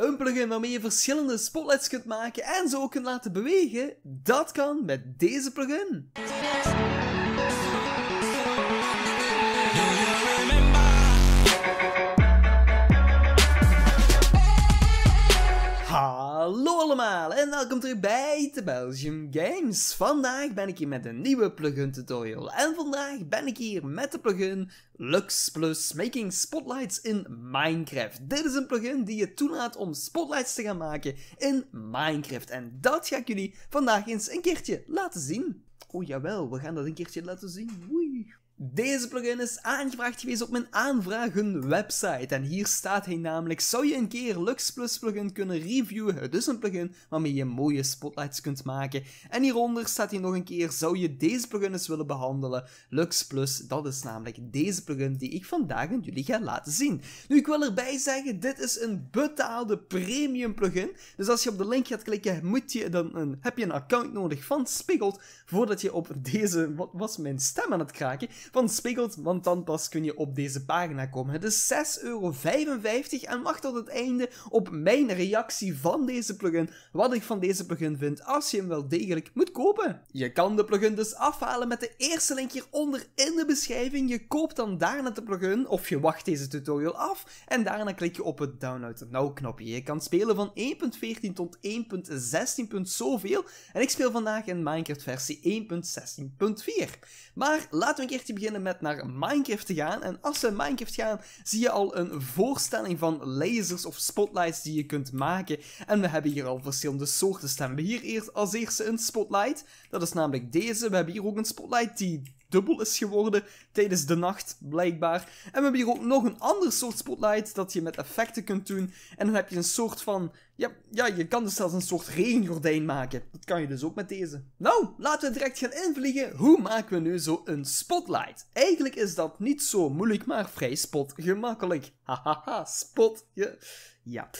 Een plugin waarmee je verschillende spotlights kunt maken en ze ook kunt laten bewegen, dat kan met deze plugin. Hallo allemaal en welkom terug bij The Belgium Games. Vandaag ben ik hier met een nieuwe plugin tutorial. En vandaag ben ik hier met de plugin Lux Plus Making Spotlights in Minecraft. Dit is een plugin die je toelaat om spotlights te gaan maken in Minecraft. En dat ga ik jullie vandaag eens een keertje laten zien. Oh jawel, we gaan dat een keertje laten zien. Oei, deze plugin is aangevraagd geweest op mijn aanvragen website en hier staat hij namelijk zou je een keer Lux Plus plugin kunnen reviewen. Het is een plugin waarmee je mooie spotlights kunt maken en hieronder staat hij nog een keer zou je deze plugin eens willen behandelen. Lux Plus, dat is namelijk deze plugin die ik vandaag aan jullie ga laten zien. Nu ik wil erbij zeggen, dit is een betaalde premium plugin, dus als je op de link gaat klikken moet je dan een, heb je een account nodig van Spiegeld voordat je op deze, wat was mijn stem aan het kraken van Spiegelt, want dan pas kun je op deze pagina komen. Het is 6,55 euro en wacht tot het einde op mijn reactie van deze plugin, wat ik van deze plugin vind, als je hem wel degelijk moet kopen. Je kan de plugin dus afhalen met de eerste link hieronder in de beschrijving. Je koopt dan daarna de plugin, of je wacht deze tutorial af, en daarna klik je op het Download Now knopje. Je kan spelen van 1.14 tot 1.16. zoveel, en ik speel vandaag in Minecraft versie 1.16.4. Maar laten we een keertje beginnen met naar Minecraft te gaan. En als we Minecraft gaan, zie je al een voorstelling van lasers of spotlights die je kunt maken. En we hebben hier al verschillende soorten staan. We hier eerst als eerste een spotlight. Dat is namelijk deze. We hebben hier ook een spotlight die dubbel is geworden tijdens de nacht, blijkbaar. En we hebben hier ook nog een ander soort spotlight dat je met effecten kunt doen. En dan heb je een soort van... Ja, ja je kan dus zelfs een soort regengordijn maken. Dat kan je dus ook met deze. Nou, laten we direct gaan invliegen. Hoe maken we nu zo een spotlight? Eigenlijk is dat niet zo moeilijk, maar vrij spot gemakkelijk. Hahaha, spot ja.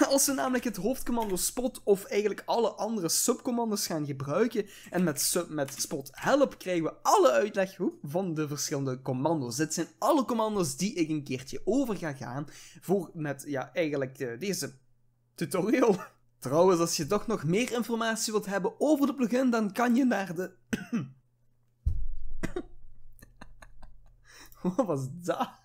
Als we namelijk het hoofdcommando spot of eigenlijk alle andere subcommando's gaan gebruiken en met, sub, met spot help krijgen we alle uitleg van de verschillende commando's. Dit zijn alle commando's die ik een keertje over ga gaan voor met ja, eigenlijk eh, deze tutorial. Trouwens, als je toch nog meer informatie wilt hebben over de plugin, dan kan je naar de... Wat was dat?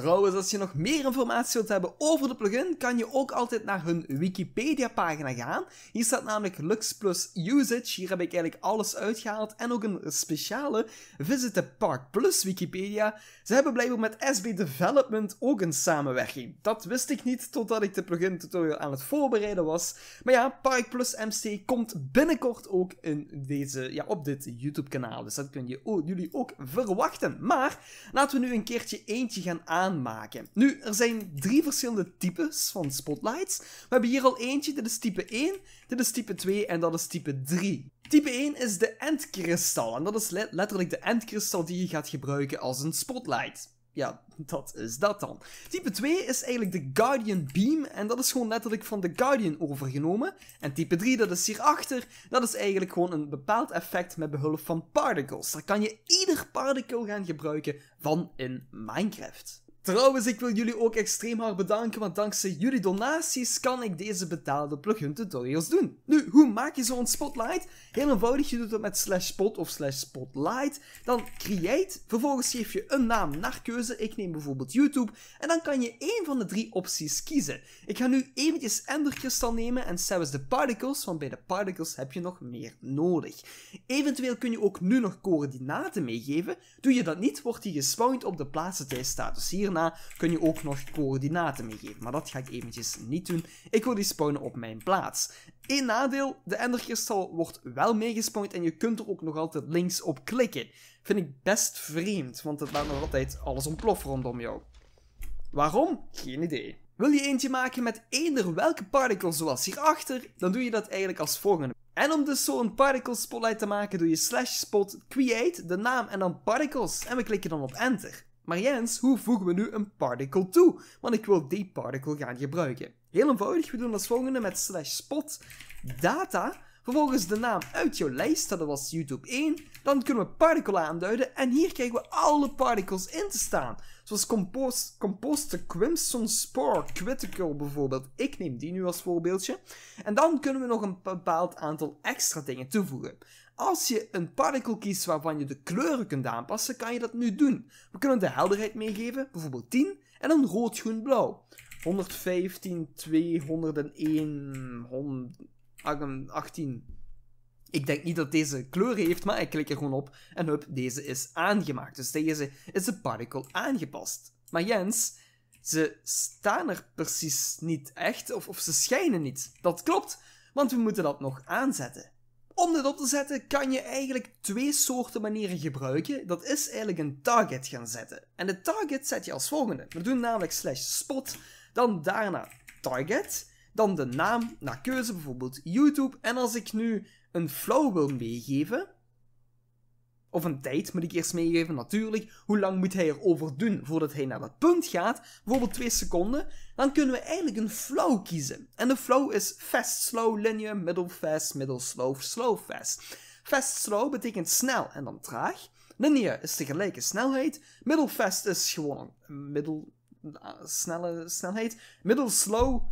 Trouwens, als je nog meer informatie wilt hebben over de plugin, kan je ook altijd naar hun Wikipedia-pagina gaan. Hier staat namelijk LuxPlus Usage. Hier heb ik eigenlijk alles uitgehaald. En ook een speciale Visit the Park Plus Wikipedia. Ze hebben blijkbaar met SB Development ook een samenwerking. Dat wist ik niet totdat ik de plugin tutorial aan het voorbereiden was. Maar ja, Park Plus MC komt binnenkort ook in deze, ja, op dit YouTube-kanaal. Dus dat kunnen jullie ook verwachten. Maar laten we nu een keertje eentje gaan aanleggen nu, er zijn drie verschillende types van spotlights. We hebben hier al eentje, dit is type 1, dit is type 2 en dat is type 3. Type 1 is de endkristal en dat is letterlijk de endkristal die je gaat gebruiken als een spotlight ja, dat is dat dan. Type 2 is eigenlijk de Guardian Beam en dat is gewoon letterlijk van de Guardian overgenomen. En type 3, dat is hierachter, dat is eigenlijk gewoon een bepaald effect met behulp van particles. Daar kan je ieder particle gaan gebruiken van in Minecraft. Trouwens, ik wil jullie ook extreem hard bedanken, want dankzij jullie donaties kan ik deze betaalde plugin tutorials doen. Nu, hoe maak je zo'n spotlight? Heel eenvoudig, je doet het met slash spot of slash spotlight. Dan create, vervolgens geef je een naam naar keuze. Ik neem bijvoorbeeld YouTube. En dan kan je één van de drie opties kiezen. Ik ga nu eventjes Enderkristal nemen en zelfs de Particles, want bij de Particles heb je nog meer nodig. Eventueel kun je ook nu nog coördinaten meegeven. Doe je dat niet, wordt die gespawned op de plaats dus hier Hierna kun je ook nog coördinaten meegeven, maar dat ga ik eventjes niet doen. Ik wil die spawnen op mijn plaats. Eén nadeel, de enderkristal wordt wel meegespawned en je kunt er ook nog altijd links op klikken. Vind ik best vreemd, want het laat nog altijd alles ontploffen rondom jou. Waarom? Geen idee. Wil je eentje maken met eender welke particle zoals hierachter, dan doe je dat eigenlijk als volgende. En om dus zo'n particle spotlight te maken doe je slash spot create, de naam en dan particles en we klikken dan op enter. Maar Jens, hoe voegen we nu een particle toe? Want ik wil die particle gaan gebruiken. Heel eenvoudig, we doen als volgende met slash spot data. Vervolgens de naam uit jouw lijst, dat was YouTube 1. Dan kunnen we particle aanduiden en hier krijgen we alle particles in te staan. Zoals compost, composte crimson spore critical bijvoorbeeld. Ik neem die nu als voorbeeldje. En dan kunnen we nog een bepaald aantal extra dingen toevoegen als je een particle kiest waarvan je de kleuren kunt aanpassen, kan je dat nu doen. We kunnen de helderheid meegeven, bijvoorbeeld 10, en dan rood, groen, blauw. 115, 201, 118. Ik denk niet dat deze kleuren heeft, maar ik klik er gewoon op en hup, deze is aangemaakt. Dus deze is de particle aangepast. Maar Jens, ze staan er precies niet echt, of, of ze schijnen niet. Dat klopt, want we moeten dat nog aanzetten. Om dit op te zetten kan je eigenlijk twee soorten manieren gebruiken. Dat is eigenlijk een target gaan zetten. En de target zet je als volgende. We doen namelijk slash spot, dan daarna target, dan de naam naar keuze, bijvoorbeeld YouTube. En als ik nu een flow wil meegeven, of een tijd moet ik eerst meegeven, natuurlijk. Hoe lang moet hij erover doen voordat hij naar dat punt gaat? Bijvoorbeeld 2 seconden. Dan kunnen we eigenlijk een flow kiezen. En de flow is fast, slow, linear, middle fast, middle slow, slow fast. Fast slow betekent snel en dan traag. Linear is de gelijke snelheid. Middle fast is gewoon een middel, eh, snelle snelheid. Middle slow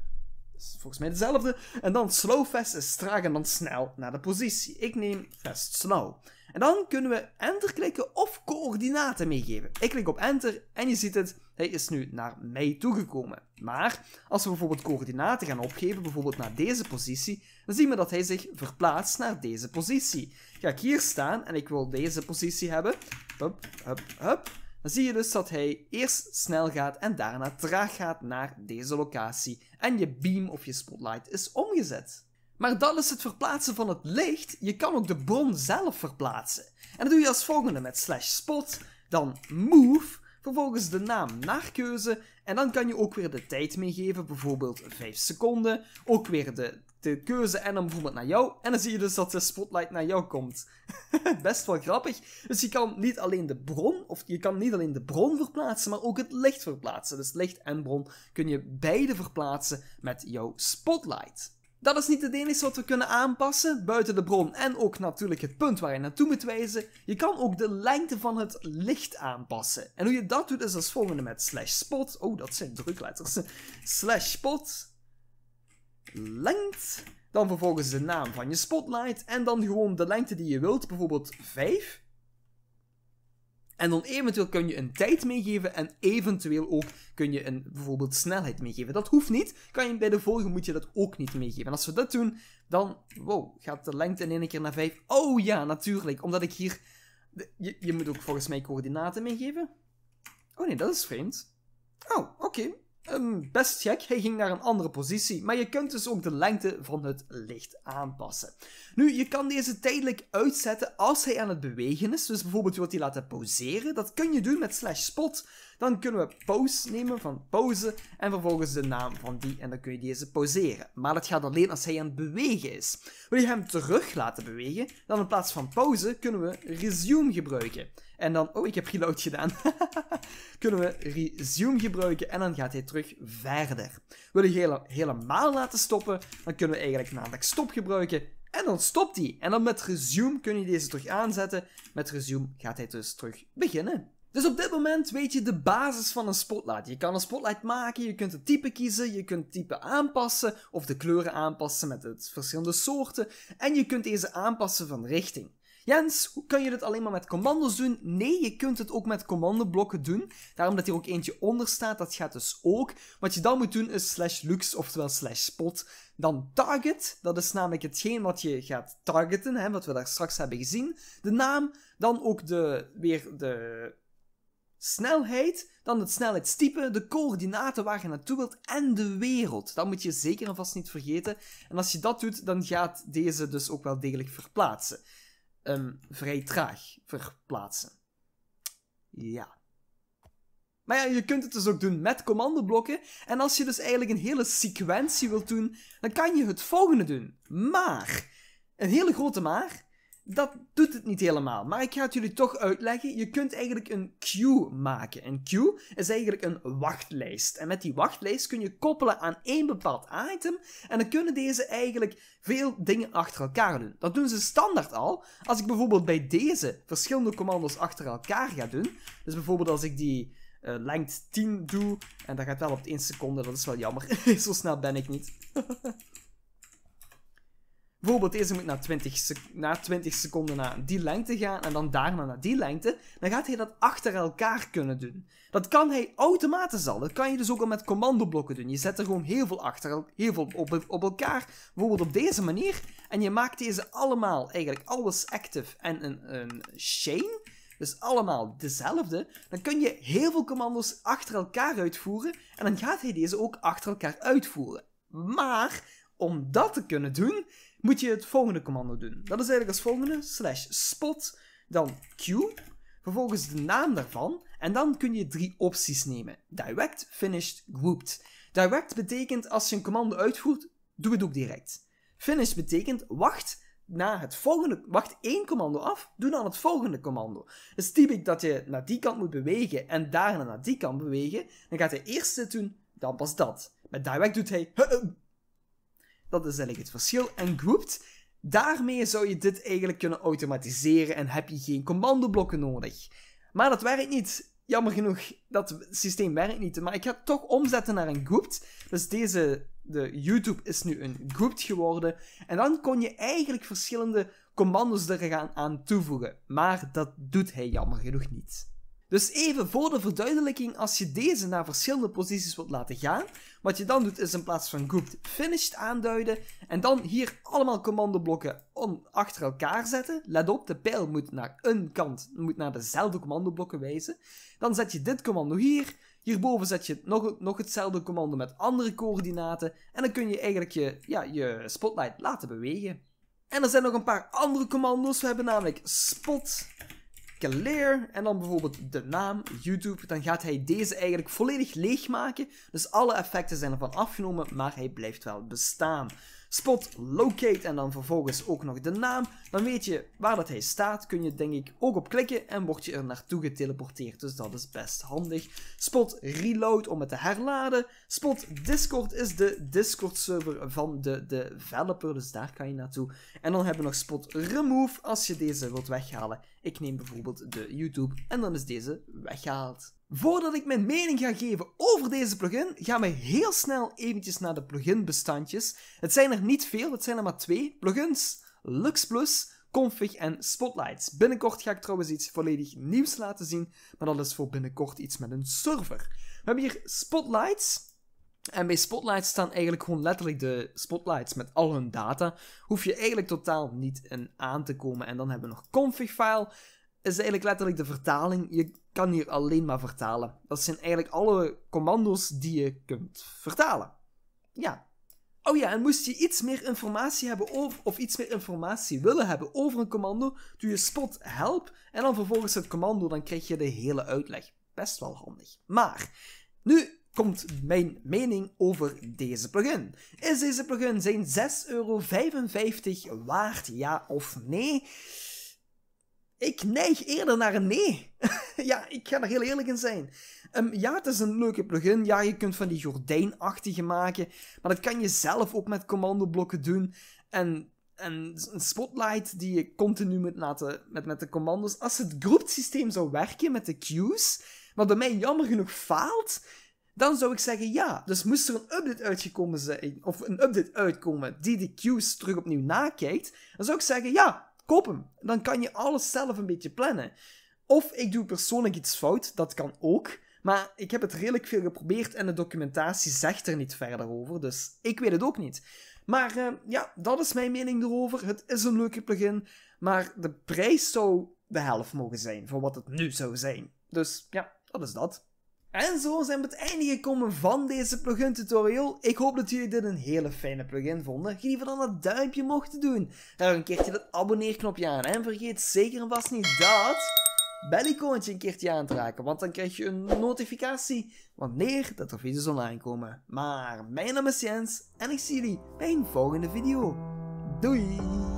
volgens mij dezelfde. En dan slow fast is traag en dan snel naar de positie. Ik neem vast slow. En dan kunnen we enter klikken of coördinaten meegeven. Ik klik op enter en je ziet het, hij is nu naar mij toegekomen. Maar als we bijvoorbeeld coördinaten gaan opgeven, bijvoorbeeld naar deze positie, dan zien we dat hij zich verplaatst naar deze positie. Ga ik hier staan en ik wil deze positie hebben. Hup, hup, hup. Dan zie je dus dat hij eerst snel gaat en daarna traag gaat naar deze locatie. En je beam of je spotlight is omgezet. Maar dat is het verplaatsen van het licht. Je kan ook de bron zelf verplaatsen. En dat doe je als volgende met slash spot, dan move, vervolgens de naam naar keuze en dan kan je ook weer de tijd meegeven, bijvoorbeeld 5 seconden. Ook weer de, de keuze en dan bijvoorbeeld naar jou. En dan zie je dus dat de spotlight naar jou komt. Best wel grappig. Dus je kan niet alleen de bron, of je kan niet alleen de bron verplaatsen, maar ook het licht verplaatsen. Dus licht en bron kun je beide verplaatsen met jouw spotlight. Dat is niet het enige wat we kunnen aanpassen, buiten de bron en ook natuurlijk het punt waar je naartoe moet wijzen. Je kan ook de lengte van het licht aanpassen. En hoe je dat doet is als volgende met slash spot. Oh, dat zijn drukletters. Slash spot. Length. Dan vervolgens de naam van je spotlight en dan gewoon de lengte die je wilt, bijvoorbeeld 5. En dan eventueel kun je een tijd meegeven en eventueel ook kun je een bijvoorbeeld snelheid meegeven. Dat hoeft niet. Kan je bij de volgende moet je dat ook niet meegeven. als we dat doen, dan wow, gaat de lengte in één keer naar 5. Oh ja, natuurlijk. Omdat ik hier... Je, je moet ook volgens mij coördinaten meegeven. Oh nee, dat is vreemd. Oh, oké. Ehm, best gek, hij ging naar een andere positie, maar je kunt dus ook de lengte van het licht aanpassen. Nu, je kan deze tijdelijk uitzetten als hij aan het bewegen is, dus bijvoorbeeld je wilt hij laten pauzeren. Dat kun je doen met slash spot. Dan kunnen we pause nemen van pauze en vervolgens de naam van die en dan kun je deze pauzeren. Maar dat gaat alleen als hij aan het bewegen is. Wil je hem terug laten bewegen, dan in plaats van pauze kunnen we resume gebruiken. En dan, oh, ik heb reload gedaan. Kunnen we resume gebruiken en dan gaat hij terug verder. Wil je helemaal laten stoppen, dan kunnen we eigenlijk namelijk stop gebruiken en dan stopt hij. En dan met resume kun je deze terug aanzetten. Met resume gaat hij dus terug beginnen. Dus op dit moment weet je de basis van een spotlight. Je kan een spotlight maken, je kunt het type kiezen, je kunt het type aanpassen of de kleuren aanpassen met het verschillende soorten en je kunt deze aanpassen van richting. Jens, kan je dit alleen maar met commando's doen? Nee, je kunt het ook met commandoblokken doen. Daarom dat hier ook eentje onder staat, dat gaat dus ook. Wat je dan moet doen is slash lux, oftewel slash spot. Dan target, dat is namelijk hetgeen wat je gaat targeten, hè, wat we daar straks hebben gezien. De naam, dan ook de, weer de snelheid, dan het snelheidstype, de coördinaten waar je naartoe wilt en de wereld. Dat moet je zeker en vast niet vergeten. En als je dat doet, dan gaat deze dus ook wel degelijk verplaatsen um, vrij traag verplaatsen. Ja. Maar ja, je kunt het dus ook doen met commandoblokken. En als je dus eigenlijk een hele sequentie wilt doen, dan kan je het volgende doen. Maar, een hele grote maar, dat doet het niet helemaal. Maar ik ga het jullie toch uitleggen. Je kunt eigenlijk een queue maken. Een queue is eigenlijk een wachtlijst. En met die wachtlijst kun je koppelen aan één bepaald item. En dan kunnen deze eigenlijk veel dingen achter elkaar doen. Dat doen ze standaard al. Als ik bijvoorbeeld bij deze verschillende commando's achter elkaar ga doen. Dus bijvoorbeeld als ik die uh, length 10 doe. En dat gaat wel op 1 seconde. Dat is wel jammer. Zo snel ben ik niet. Bijvoorbeeld deze moet na 20, na 20 seconden naar die lengte gaan en dan daarna naar die lengte. Dan gaat hij dat achter elkaar kunnen doen. Dat kan hij automatisch al. Dat kan je dus ook al met commandoblokken doen. Je zet er gewoon heel veel achter, heel veel op, e-, op elkaar. Bijvoorbeeld op deze manier. En je maakt deze allemaal, eigenlijk alles active en een, een chain. Dus allemaal dezelfde. Dan kun je heel veel commando's achter elkaar uitvoeren. En dan gaat hij deze ook achter elkaar uitvoeren. Maar om dat te kunnen doen, moet je het volgende commando doen. Dat is eigenlijk als volgende, slash spot, dan q, vervolgens de naam daarvan, en dan kun je drie opties nemen. Direct, finished, grouped. Direct betekent als je een commando uitvoert, doe het ook direct. Finish betekent wacht na het volgende, wacht één commando af, doe dan het volgende commando. Dus typisch dat je naar die kant moet bewegen en daarna naar die kant bewegen, dan gaat hij eerst dit doen, dan pas dat. Met direct doet hij dat is eigenlijk het verschil. En grouped, daarmee zou je dit eigenlijk kunnen automatiseren en heb je geen commandoblokken nodig. Maar dat werkt niet. Jammer genoeg, dat systeem werkt niet. Maar ik ga het toch omzetten naar een grouped. Dus deze, de YouTube is nu een grouped geworden. En dan kon je eigenlijk verschillende commando's er gaan aan toevoegen. Maar dat doet hij jammer genoeg niet. Dus even voor de verduidelijking, als je deze naar verschillende posities wilt laten gaan, wat je dan doet is in plaats van grouped finished aanduiden en dan hier allemaal commandoblokken achter elkaar zetten. Let op, de pijl moet naar een kant, moet naar dezelfde commandoblokken wijzen. Dan zet je dit commando hier, hierboven zet je nog, nog hetzelfde commando met andere coördinaten en dan kun je eigenlijk je, ja, je spotlight laten bewegen. En er zijn nog een paar andere commando's, we hebben namelijk spot clear en dan bijvoorbeeld de naam YouTube, dan gaat hij deze eigenlijk volledig leegmaken. Dus alle effecten zijn ervan afgenomen, maar hij blijft wel bestaan. Spot locate en dan vervolgens ook nog de naam. Dan weet je waar dat hij staat. Kun je denk ik ook op klikken en word je er naartoe geteleporteerd. Dus dat is best handig. Spot reload om het te herladen. Spot Discord is de Discord server van de developer. Dus daar kan je naartoe. En dan hebben we nog spot remove als je deze wilt weghalen. Ik neem bijvoorbeeld de YouTube en dan is deze weggehaald. Voordat ik mijn mening ga geven over deze plugin, gaan we heel snel eventjes naar de plugin-bestandjes. Het zijn er niet veel, het zijn er maar twee plugins. Luxplus, Config en Spotlights. Binnenkort ga ik trouwens iets volledig nieuws laten zien, maar dat is voor binnenkort iets met een server. We hebben hier Spotlights. En bij Spotlights staan eigenlijk gewoon letterlijk de spotlights met al hun data. Hoef je eigenlijk totaal niet in aan te komen. En dan hebben we nog config file is eigenlijk letterlijk de vertaling. Je kan hier alleen maar vertalen. Dat zijn eigenlijk alle commando's die je kunt vertalen. Ja. Oh ja, en moest je iets meer informatie hebben over, of iets meer informatie willen hebben over een commando, doe je spot help en dan vervolgens het commando, dan krijg je de hele uitleg. Best wel handig. Maar, nu komt mijn mening over deze plugin. Is deze plugin zijn 6,55 euro waard, ja of nee? ik neig eerder naar een nee. ja, ik ga er heel eerlijk in zijn. Ehm, ja, het is een leuke plugin. Ja, je kunt van die gordijnachtige maken. Maar dat kan je zelf ook met commandoblokken doen. En, en een spotlight die je continu moet laten met, met de commando's. Als het groepsysteem zou werken met de cues, wat bij mij jammer genoeg faalt, dan zou ik zeggen ja. Dus moest er een update uitgekomen zijn, of een update uitkomen die de cues terug opnieuw nakijkt, dan zou ik zeggen ja, koop hem. Dan kan je alles zelf een beetje plannen. Of ik doe persoonlijk iets fout, dat kan ook. Maar ik heb het redelijk veel geprobeerd en de documentatie zegt er niet verder over, dus ik weet het ook niet. Maar eh, ja, dat is mijn mening erover. Het is een leuke plugin, maar de prijs zou de helft mogen zijn van wat het nu zou zijn. Dus ja, dat is dat. En zo zijn we het einde gekomen van deze plugin tutorial. Ik hoop dat jullie dit een hele fijne plugin vonden. Geef dan dat duimpje omhoog te doen. Raak een keertje dat abonneerknopje aan. En vergeet zeker en vast niet dat belletje een keertje aan te raken, want dan krijg je een notificatie wanneer dat er video's online komen. Maar mijn naam is Jens en ik zie jullie bij een volgende video. Doei!